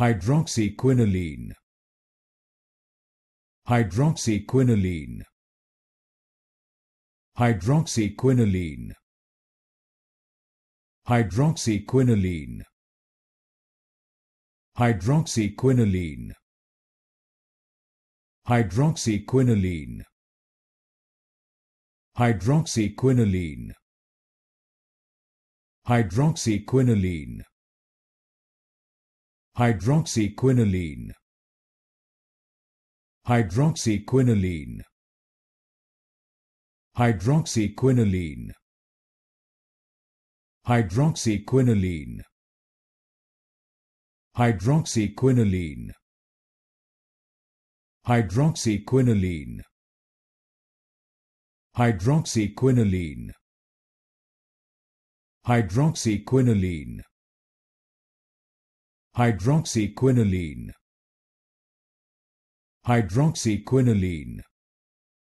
hydroxyquinoline hydroxyquinoline hydroxyquinoline hydroxyquinoline hydroxyquinoline hydroxyquinoline hydroxyquinoline hydroxyquinoline hydroxyquinoline hydroxyquinoline hydroxyquinoline hydroxyquinoline hydroxyquinoline hydroxyquinoline hydroxyquinoline hydroxyquinoline hydroxyquinoline hydroxyquinoline